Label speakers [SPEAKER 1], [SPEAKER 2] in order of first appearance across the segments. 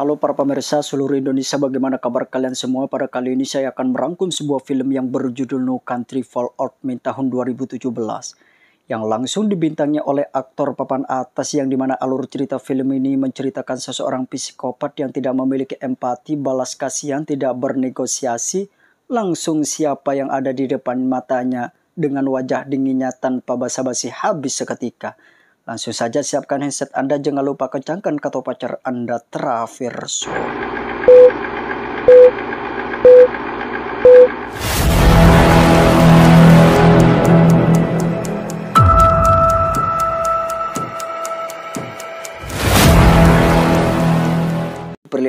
[SPEAKER 1] Halo para pemirsa seluruh Indonesia, bagaimana kabar kalian semua? Pada kali ini saya akan merangkum sebuah film yang berjudul No Country for Old Men tahun 2017 yang langsung dibintangnya oleh aktor papan atas yang dimana alur cerita film ini menceritakan seseorang psikopat yang tidak memiliki empati, balas kasihan, tidak bernegosiasi, langsung siapa yang ada di depan matanya dengan wajah dinginnya tanpa basa-basi habis seketika. Langsung saja siapkan headset Anda, jangan lupa kencangkan kata pacar Anda traverso.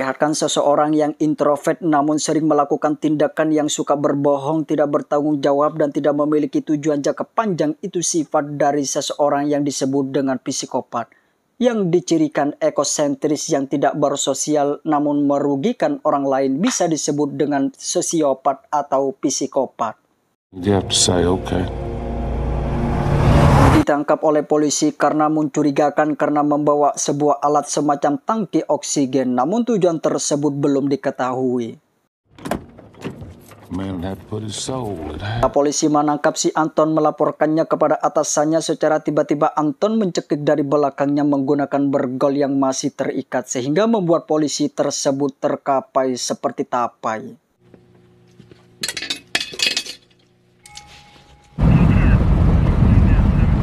[SPEAKER 1] memperlihatkan seseorang yang introvert namun sering melakukan tindakan yang suka berbohong, tidak bertanggung jawab, dan tidak memiliki tujuan jangka panjang itu sifat dari seseorang yang disebut dengan psikopat. Yang dicirikan ekosentris yang tidak bersosial namun merugikan orang lain bisa disebut dengan sosiopat atau psikopat. Yep, say okay ditangkap oleh polisi karena mencurigakan karena membawa sebuah alat semacam tangki oksigen, namun tujuan tersebut belum diketahui. Nah, polisi menangkap si Anton melaporkannya kepada atasannya secara tiba-tiba Anton mencekik dari belakangnya menggunakan bergol yang masih terikat sehingga membuat polisi tersebut terkapai seperti tapai.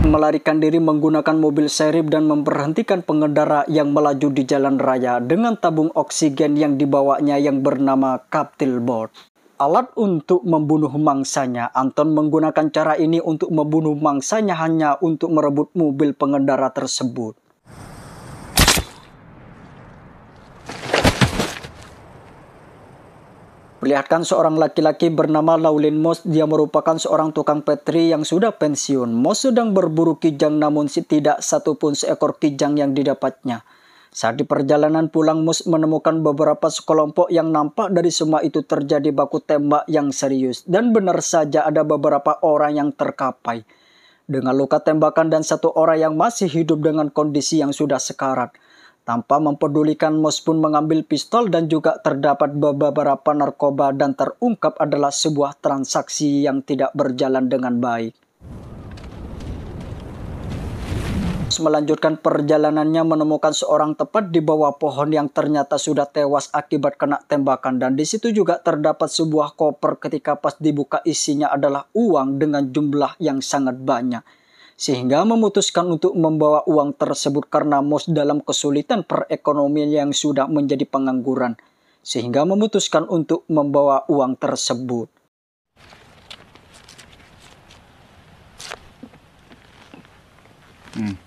[SPEAKER 1] melarikan diri menggunakan mobil serib dan memperhentikan pengendara yang melaju di jalan raya dengan tabung oksigen yang dibawanya yang bernama Captil Board. Alat untuk membunuh mangsanya, Anton menggunakan cara ini untuk membunuh mangsanya hanya untuk merebut mobil pengendara tersebut. Perlihatkan seorang laki-laki bernama Laulin Mos, dia merupakan seorang tukang petri yang sudah pensiun. Mos sedang berburu kijang namun tidak satupun seekor kijang yang didapatnya. Saat di perjalanan pulang Mos menemukan beberapa sekelompok yang nampak dari semua itu terjadi baku tembak yang serius. Dan benar saja ada beberapa orang yang terkapai. Dengan luka tembakan dan satu orang yang masih hidup dengan kondisi yang sudah sekarat. Tanpa mempedulikan, Mos pun mengambil pistol dan juga terdapat beberapa narkoba dan terungkap adalah sebuah transaksi yang tidak berjalan dengan baik. melanjutkan perjalanannya menemukan seorang tepat di bawah pohon yang ternyata sudah tewas akibat kena tembakan dan di situ juga terdapat sebuah koper ketika pas dibuka isinya adalah uang dengan jumlah yang sangat banyak sehingga memutuskan untuk membawa uang tersebut karena Mos dalam kesulitan perekonomian yang sudah menjadi pengangguran, sehingga memutuskan untuk membawa uang tersebut. Hmm.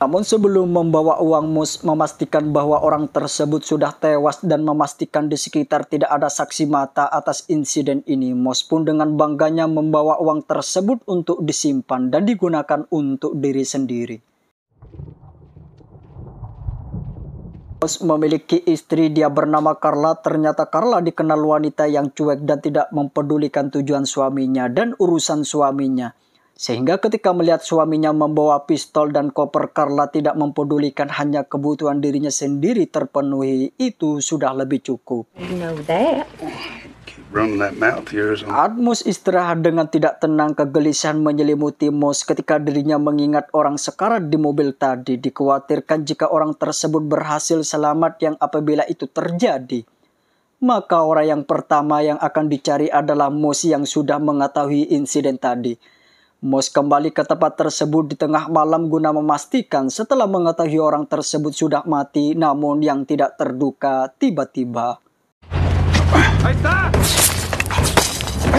[SPEAKER 1] Namun sebelum membawa uang mus, memastikan bahwa orang tersebut sudah tewas dan memastikan di sekitar tidak ada saksi mata atas insiden ini, Mos pun dengan bangganya membawa uang tersebut untuk disimpan dan digunakan untuk diri sendiri. Mos memiliki istri dia bernama Carla, ternyata Carla dikenal wanita yang cuek dan tidak mempedulikan tujuan suaminya dan urusan suaminya. Sehingga ketika melihat suaminya membawa pistol dan koper Carla tidak mempedulikan hanya kebutuhan dirinya sendiri terpenuhi itu sudah lebih cukup. Atmos istirahat dengan tidak tenang kegelisahan menyelimuti Mos ketika dirinya mengingat orang sekarat di mobil tadi. Dikhawatirkan jika orang tersebut berhasil selamat yang apabila itu terjadi. Maka orang yang pertama yang akan dicari adalah Mos yang sudah mengetahui insiden tadi. Mos kembali ke tempat tersebut di tengah malam guna memastikan setelah mengetahui orang tersebut sudah mati namun yang tidak terduka tiba-tiba.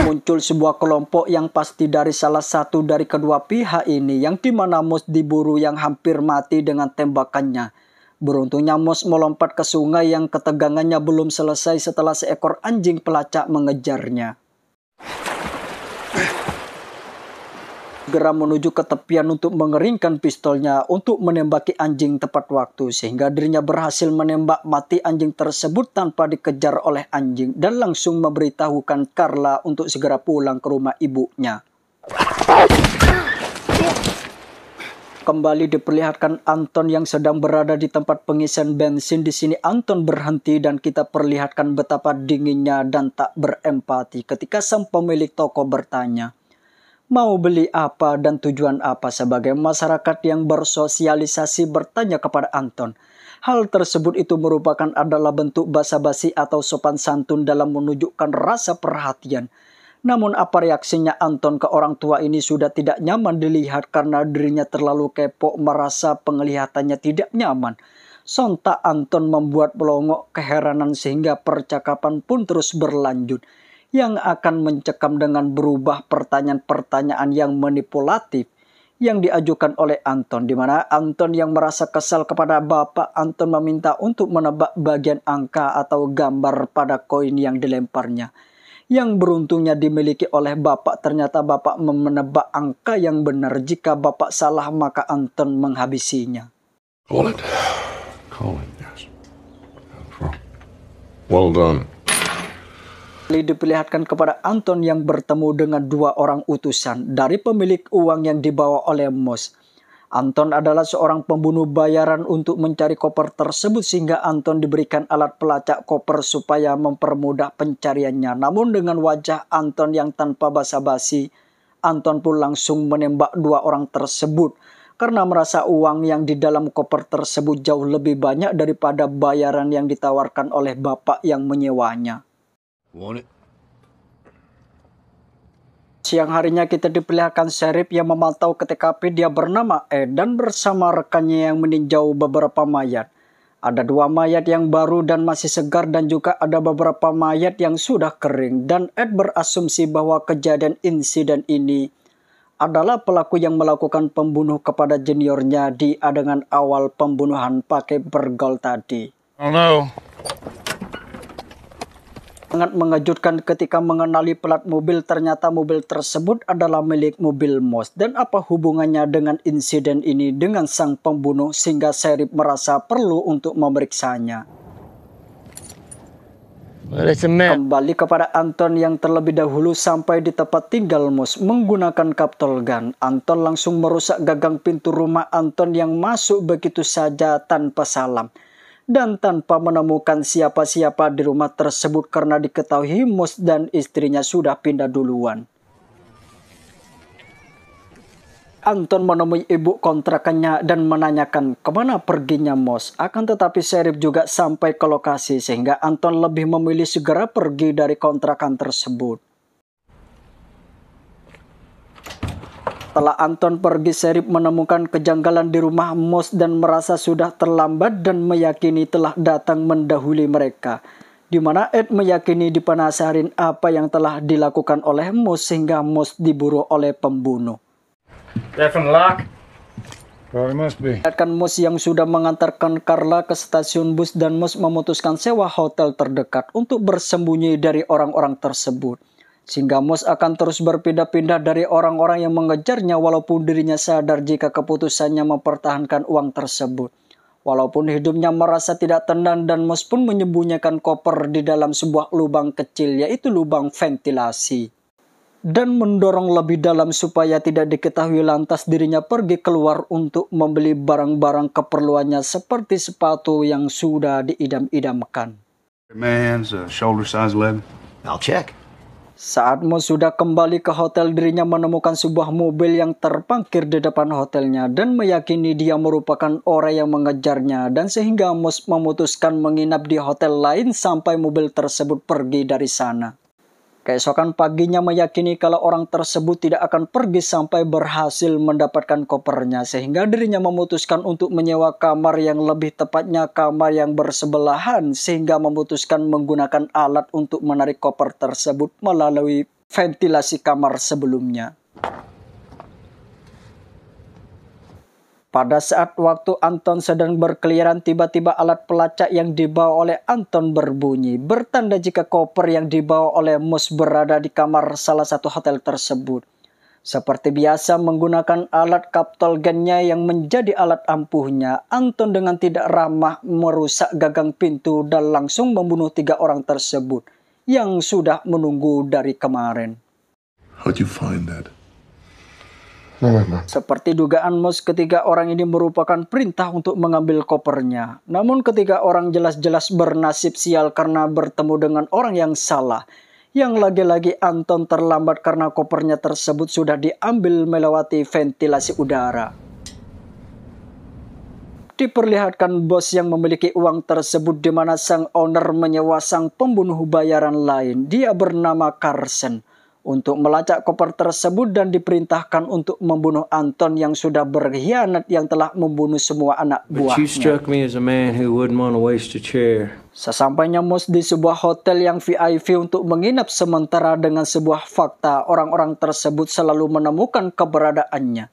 [SPEAKER 1] Muncul sebuah kelompok yang pasti dari salah satu dari kedua pihak ini yang dimana Mos diburu yang hampir mati dengan tembakannya. Beruntungnya Mos melompat ke sungai yang ketegangannya belum selesai setelah seekor anjing pelacak mengejarnya geram menuju ke tepian untuk mengeringkan pistolnya untuk menembaki anjing tepat waktu sehingga dirinya berhasil menembak mati anjing tersebut tanpa dikejar oleh anjing dan langsung memberitahukan Carla untuk segera pulang ke rumah ibunya. Kembali diperlihatkan Anton yang sedang berada di tempat pengisian bensin. Di sini Anton berhenti dan kita perlihatkan betapa dinginnya dan tak berempati ketika sang pemilik toko bertanya mau beli apa dan tujuan apa sebagai masyarakat yang bersosialisasi bertanya kepada Anton. Hal tersebut itu merupakan adalah bentuk basa-basi atau sopan santun dalam menunjukkan rasa perhatian. Namun apa reaksinya Anton ke orang tua ini sudah tidak nyaman dilihat karena dirinya terlalu kepo merasa penglihatannya tidak nyaman. Sontak Anton membuat pelongok keheranan sehingga percakapan pun terus berlanjut yang akan mencekam dengan berubah pertanyaan-pertanyaan yang manipulatif yang diajukan oleh Anton di mana Anton yang merasa kesal kepada bapak Anton meminta untuk menebak bagian angka atau gambar pada koin yang dilemparnya yang beruntungnya dimiliki oleh bapak ternyata bapak menebak angka yang benar jika bapak salah maka Anton menghabisinya Call it. Call it, yes. Well done diperlihatkan kepada Anton yang bertemu dengan dua orang utusan dari pemilik uang yang dibawa oleh Mos. Anton adalah seorang pembunuh bayaran untuk mencari koper tersebut sehingga Anton diberikan alat pelacak koper supaya mempermudah pencariannya. Namun dengan wajah Anton yang tanpa basa-basi, Anton pun langsung menembak dua orang tersebut karena merasa uang yang di dalam koper tersebut jauh lebih banyak daripada bayaran yang ditawarkan oleh bapak yang menyewanya. Siang harinya kita diperlihatkan serip yang memantau ke TKP dia bernama dan bersama rekannya yang meninjau beberapa mayat. Ada dua mayat yang baru dan masih segar dan juga ada beberapa mayat yang sudah kering dan Ed berasumsi bahwa kejadian insiden ini adalah pelaku yang melakukan pembunuh kepada juniornya di adegan awal pembunuhan pakai bergol tadi. Oh no. Sangat mengejutkan ketika mengenali pelat mobil ternyata mobil tersebut adalah milik mobil Moss Dan apa hubungannya dengan insiden ini dengan sang pembunuh sehingga Serip merasa perlu untuk memeriksanya. Kembali kepada Anton yang terlebih dahulu sampai di tempat tinggal Mus menggunakan kaptol gun. Anton langsung merusak gagang pintu rumah Anton yang masuk begitu saja tanpa salam dan tanpa menemukan siapa-siapa di rumah tersebut karena diketahui Mus dan istrinya sudah pindah duluan. Anton menemui ibu kontrakannya dan menanyakan kemana perginya Mos. Akan tetapi Serif juga sampai ke lokasi sehingga Anton lebih memilih segera pergi dari kontrakan tersebut. Setelah Anton pergi, Serip menemukan kejanggalan di rumah Mos dan merasa sudah terlambat dan meyakini telah datang mendahului mereka. Di mana Ed meyakini dipenasarin apa yang telah dilakukan oleh Mos sehingga Mos diburu oleh pembunuh. Akan Mos yang sudah mengantarkan Carla ke stasiun bus dan Mos memutuskan sewa hotel terdekat untuk bersembunyi dari orang-orang tersebut. Sehingga Mus akan terus berpindah-pindah dari orang-orang yang mengejarnya walaupun dirinya sadar jika keputusannya mempertahankan uang tersebut. Walaupun hidupnya merasa tidak tenang dan Mus pun menyembunyikan koper di dalam sebuah lubang kecil yaitu lubang ventilasi. Dan mendorong lebih dalam supaya tidak diketahui lantas dirinya pergi keluar untuk membeli barang-barang keperluannya seperti sepatu yang sudah diidam-idamkan. man's uh, shoulder size 11. I'll check. Saat Mo sudah kembali ke hotel dirinya menemukan sebuah mobil yang terpangkir di depan hotelnya dan meyakini dia merupakan orang yang mengejarnya dan sehingga Mo memutuskan menginap di hotel lain sampai mobil tersebut pergi dari sana. Keesokan paginya meyakini kalau orang tersebut tidak akan pergi sampai berhasil mendapatkan kopernya sehingga dirinya memutuskan untuk menyewa kamar yang lebih tepatnya kamar yang bersebelahan sehingga memutuskan menggunakan alat untuk menarik koper tersebut melalui ventilasi kamar sebelumnya. Pada saat waktu Anton sedang berkeliaran, tiba-tiba alat pelacak yang dibawa oleh Anton berbunyi, bertanda jika koper yang dibawa oleh Mus berada di kamar salah satu hotel tersebut. Seperti biasa menggunakan alat kaptol gennya yang menjadi alat ampuhnya, Anton dengan tidak ramah merusak gagang pintu dan langsung membunuh tiga orang tersebut yang sudah menunggu dari kemarin. How do you find that? Seperti dugaan Mus ketiga orang ini merupakan perintah untuk mengambil kopernya. Namun ketika orang jelas-jelas bernasib sial karena bertemu dengan orang yang salah, yang lagi-lagi Anton terlambat karena kopernya tersebut sudah diambil melewati ventilasi udara. Diperlihatkan bos yang memiliki uang tersebut di mana sang owner menyewa sang pembunuh bayaran lain. Dia bernama Carson untuk melacak koper tersebut dan diperintahkan untuk membunuh Anton yang sudah berkhianat yang telah membunuh semua anak buahnya. Sesampainya Mus di sebuah hotel yang VIP untuk menginap sementara dengan sebuah fakta orang-orang tersebut selalu menemukan keberadaannya.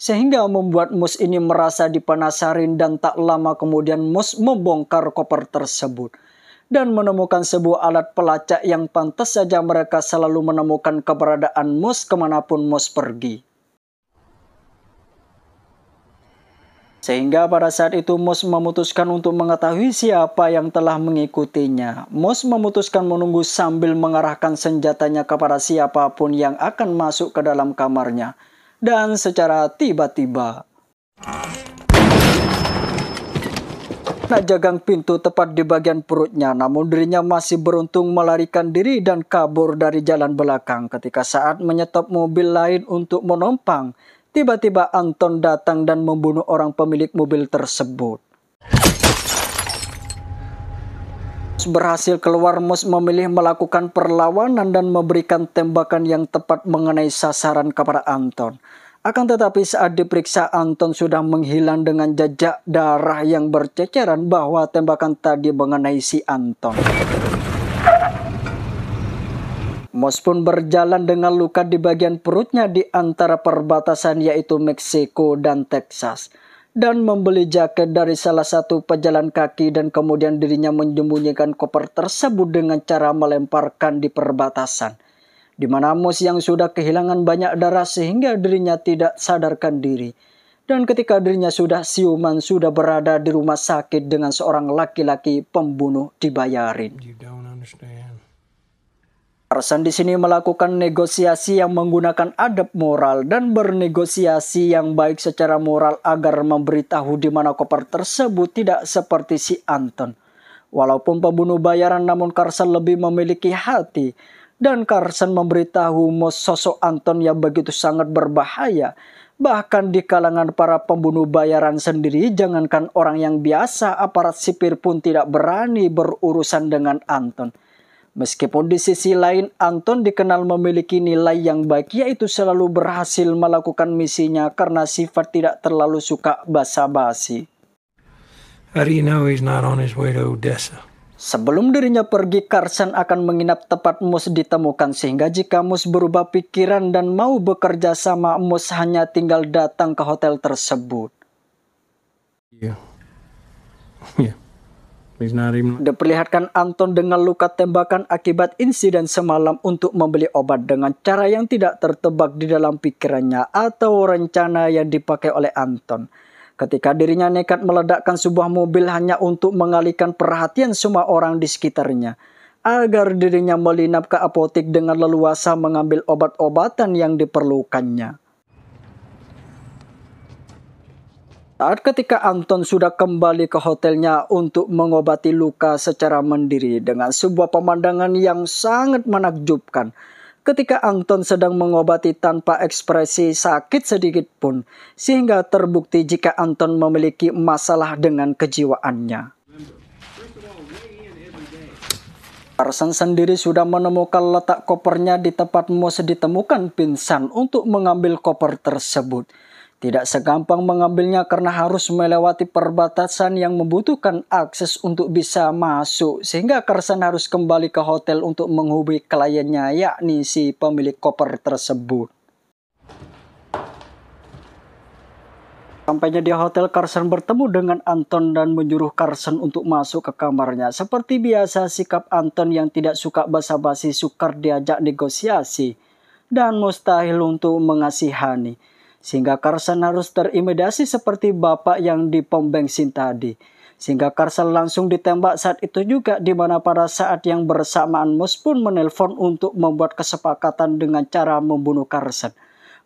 [SPEAKER 1] Sehingga membuat Mus ini merasa dipanasarin dan tak lama kemudian Mus membongkar koper tersebut dan menemukan sebuah alat pelacak yang pantas saja mereka selalu menemukan keberadaan Mus kemanapun Mus pergi. Sehingga pada saat itu Mos memutuskan untuk mengetahui siapa yang telah mengikutinya. Mos memutuskan menunggu sambil mengarahkan senjatanya kepada siapapun yang akan masuk ke dalam kamarnya. Dan secara tiba-tiba terkena jagang pintu tepat di bagian perutnya, namun dirinya masih beruntung melarikan diri dan kabur dari jalan belakang. Ketika saat menyetop mobil lain untuk menumpang, tiba-tiba Anton datang dan membunuh orang pemilik mobil tersebut. berhasil keluar Mus memilih melakukan perlawanan dan memberikan tembakan yang tepat mengenai sasaran kepada Anton. Akan tetapi saat diperiksa Anton sudah menghilang dengan jejak darah yang berceceran bahwa tembakan tadi mengenai si Anton. Mos pun berjalan dengan luka di bagian perutnya di antara perbatasan yaitu Meksiko dan Texas dan membeli jaket dari salah satu pejalan kaki dan kemudian dirinya menyembunyikan koper tersebut dengan cara melemparkan di perbatasan di mana Amos yang sudah kehilangan banyak darah sehingga dirinya tidak sadarkan diri. Dan ketika dirinya sudah siuman, sudah berada di rumah sakit dengan seorang laki-laki pembunuh dibayarin. Arsan di sini melakukan negosiasi yang menggunakan adab moral dan bernegosiasi yang baik secara moral agar memberitahu di mana koper tersebut tidak seperti si Anton. Walaupun pembunuh bayaran namun Karsan lebih memiliki hati dan Carson memberitahu Mos sosok Anton yang begitu sangat berbahaya. Bahkan di kalangan para pembunuh bayaran sendiri, jangankan orang yang biasa, aparat sipir pun tidak berani berurusan dengan Anton. Meskipun di sisi lain Anton dikenal memiliki nilai yang baik yaitu selalu berhasil melakukan misinya karena sifat tidak terlalu suka basa-basi. How do you know he's not on his Sebelum dirinya pergi, Carson akan menginap tepat Mus ditemukan sehingga jika Mus berubah pikiran dan mau bekerja sama, Mus hanya tinggal datang ke hotel tersebut. Yeah. Yeah. Even... Diperlihatkan Anton dengan luka tembakan akibat insiden semalam untuk membeli obat dengan cara yang tidak tertebak di dalam pikirannya atau rencana yang dipakai oleh Anton ketika dirinya nekat meledakkan sebuah mobil hanya untuk mengalihkan perhatian semua orang di sekitarnya agar dirinya melinap ke apotek dengan leluasa mengambil obat-obatan yang diperlukannya. Saat ketika Anton sudah kembali ke hotelnya untuk mengobati luka secara mandiri dengan sebuah pemandangan yang sangat menakjubkan, ketika Anton sedang mengobati tanpa ekspresi sakit sedikit pun, sehingga terbukti jika Anton memiliki masalah dengan kejiwaannya. Carson sendiri sudah menemukan letak kopernya di tempat Mose ditemukan pingsan untuk mengambil koper tersebut. Tidak segampang mengambilnya karena harus melewati perbatasan yang membutuhkan akses untuk bisa masuk. Sehingga Carson harus kembali ke hotel untuk menghubungi kliennya yakni si pemilik koper tersebut. Sampainya di hotel, Carson bertemu dengan Anton dan menyuruh Carson untuk masuk ke kamarnya. Seperti biasa, sikap Anton yang tidak suka basa-basi sukar diajak negosiasi dan mustahil untuk mengasihani. Sehingga Carson harus terimidasi seperti bapak yang di pom bensin tadi. Sehingga Carson langsung ditembak saat itu juga di mana pada saat yang bersamaan Mos pun menelpon untuk membuat kesepakatan dengan cara membunuh Carson.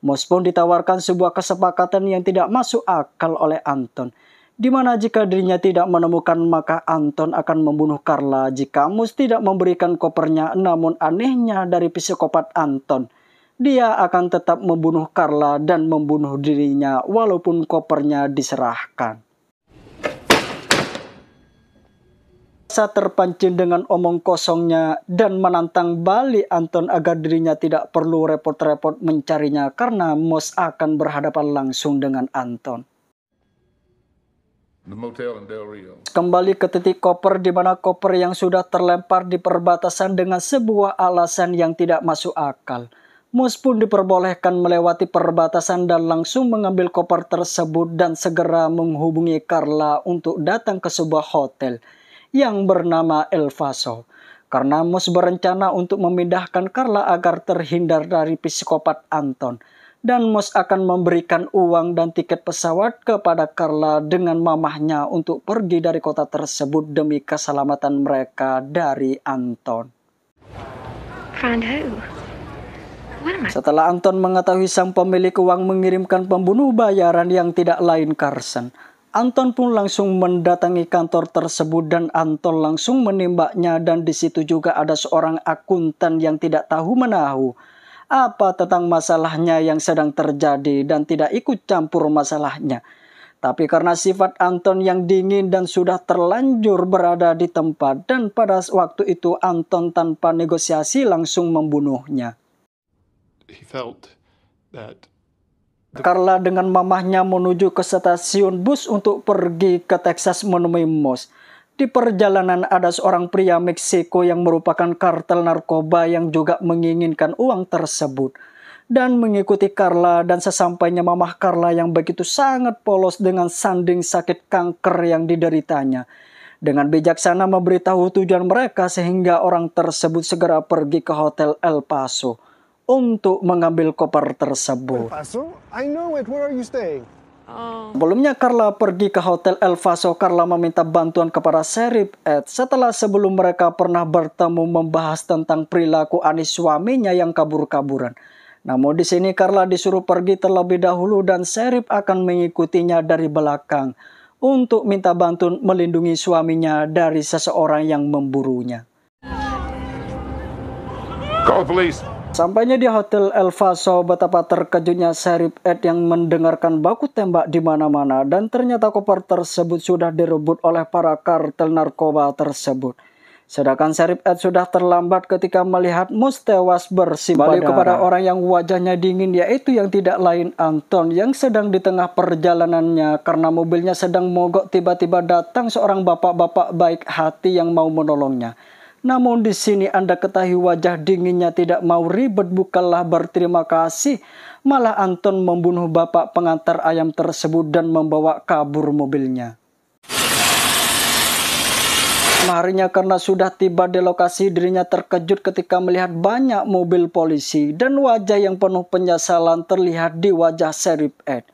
[SPEAKER 1] Mos pun ditawarkan sebuah kesepakatan yang tidak masuk akal oleh Anton di mana jika dirinya tidak menemukan maka Anton akan membunuh Carla jika Mus tidak memberikan kopernya namun anehnya dari psikopat Anton dia akan tetap membunuh Carla dan membunuh dirinya walaupun kopernya diserahkan. Sa terpancing dengan omong kosongnya dan menantang Bali Anton agar dirinya tidak perlu repot-repot mencarinya karena Moss akan berhadapan langsung dengan Anton. Kembali ke titik koper di mana koper yang sudah terlempar di perbatasan dengan sebuah alasan yang tidak masuk akal. Mus pun diperbolehkan melewati perbatasan dan langsung mengambil koper tersebut dan segera menghubungi Carla untuk datang ke sebuah hotel yang bernama El Faso. Karena Mus berencana untuk memindahkan Carla agar terhindar dari psikopat Anton dan Mus akan memberikan uang dan tiket pesawat kepada Carla dengan mamahnya untuk pergi dari kota tersebut demi keselamatan mereka dari Anton. Found who? Setelah Anton mengetahui sang pemilik uang mengirimkan pembunuh bayaran yang tidak lain Carson, Anton pun langsung mendatangi kantor tersebut dan Anton langsung menembaknya dan di situ juga ada seorang akuntan yang tidak tahu menahu apa tentang masalahnya yang sedang terjadi dan tidak ikut campur masalahnya. Tapi karena sifat Anton yang dingin dan sudah terlanjur berada di tempat dan pada waktu itu Anton tanpa negosiasi langsung membunuhnya he dengan mamahnya menuju ke stasiun bus untuk pergi ke Texas menemui Moss. Di perjalanan ada seorang pria Meksiko yang merupakan kartel narkoba yang juga menginginkan uang tersebut. Dan mengikuti Carla dan sesampainya mamah Carla yang begitu sangat polos dengan sanding sakit kanker yang dideritanya. Dengan bijaksana memberitahu tujuan mereka sehingga orang tersebut segera pergi ke Hotel El Paso untuk mengambil koper tersebut. Oh. Sebelumnya Carla pergi ke Hotel El Faso, Carla meminta bantuan kepada Serip. Ed setelah sebelum mereka pernah bertemu membahas tentang perilaku Anis suaminya yang kabur-kaburan. Namun di sini Carla disuruh pergi terlebih dahulu dan Serip akan mengikutinya dari belakang untuk minta bantuan melindungi suaminya dari seseorang yang memburunya. Call police. Sampainya di Hotel Elva, Faso, betapa terkejutnya Serif Ed yang mendengarkan baku tembak di mana-mana dan ternyata koper tersebut sudah direbut oleh para kartel narkoba tersebut. Sedangkan Serif Ed sudah terlambat ketika melihat Mus tewas bersimbah Balik kepada orang yang wajahnya dingin yaitu yang tidak lain Anton yang sedang di tengah perjalanannya karena mobilnya sedang mogok tiba-tiba datang seorang bapak-bapak baik hati yang mau menolongnya. Namun di sini Anda ketahui wajah dinginnya tidak mau ribet bukanlah berterima kasih. Malah Anton membunuh bapak pengantar ayam tersebut dan membawa kabur mobilnya. Maharinya karena sudah tiba di lokasi dirinya terkejut ketika melihat banyak mobil polisi dan wajah yang penuh penyesalan terlihat di wajah Serif Ed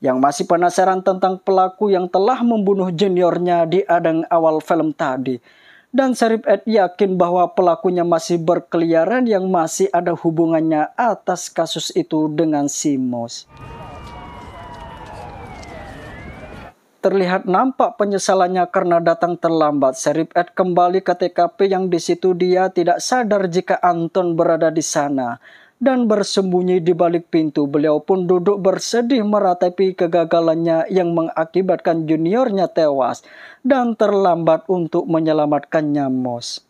[SPEAKER 1] yang masih penasaran tentang pelaku yang telah membunuh juniornya di adang awal film tadi dan Sarip Ed yakin bahwa pelakunya masih berkeliaran yang masih ada hubungannya atas kasus itu dengan Simos. Terlihat nampak penyesalannya karena datang terlambat. Sarip Ed kembali ke TKP yang di situ dia tidak sadar jika Anton berada di sana dan bersembunyi di balik pintu. Beliau pun duduk bersedih meratapi kegagalannya yang mengakibatkan juniornya tewas dan terlambat untuk menyelamatkannya Moss.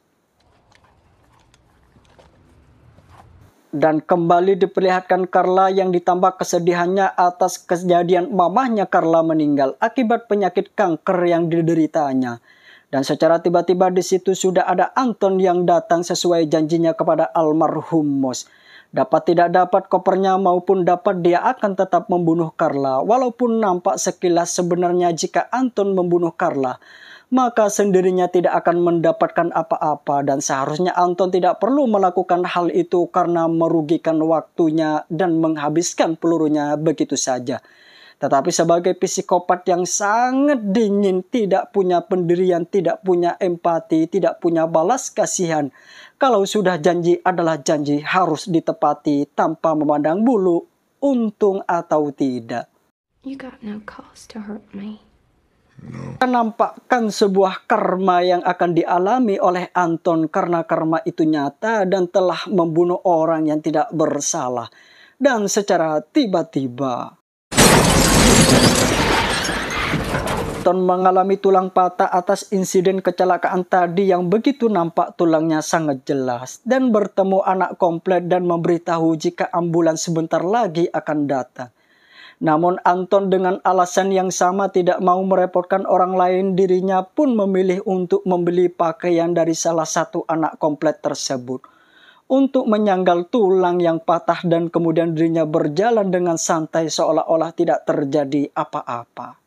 [SPEAKER 1] Dan kembali diperlihatkan Carla yang ditambah kesedihannya atas kejadian mamahnya Carla meninggal akibat penyakit kanker yang dideritanya. Dan secara tiba-tiba di situ sudah ada Anton yang datang sesuai janjinya kepada almarhum Moss. Dapat tidak dapat kopernya maupun dapat dia akan tetap membunuh Carla walaupun nampak sekilas sebenarnya jika Anton membunuh Carla maka sendirinya tidak akan mendapatkan apa-apa dan seharusnya Anton tidak perlu melakukan hal itu karena merugikan waktunya dan menghabiskan pelurunya begitu saja. Tetapi sebagai psikopat yang sangat dingin, tidak punya pendirian, tidak punya empati, tidak punya balas kasihan. Kalau sudah janji adalah janji harus ditepati tanpa memandang bulu, untung atau tidak. You got Menampakkan sebuah karma yang akan dialami oleh Anton karena karma itu nyata dan telah membunuh orang yang tidak bersalah. Dan secara tiba-tiba Anton mengalami tulang patah atas insiden kecelakaan tadi yang begitu nampak tulangnya sangat jelas dan bertemu anak komplet dan memberitahu jika ambulans sebentar lagi akan datang. Namun Anton dengan alasan yang sama tidak mau merepotkan orang lain dirinya pun memilih untuk membeli pakaian dari salah satu anak komplet tersebut. Untuk menyanggal tulang yang patah dan kemudian dirinya berjalan dengan santai seolah-olah tidak terjadi apa-apa.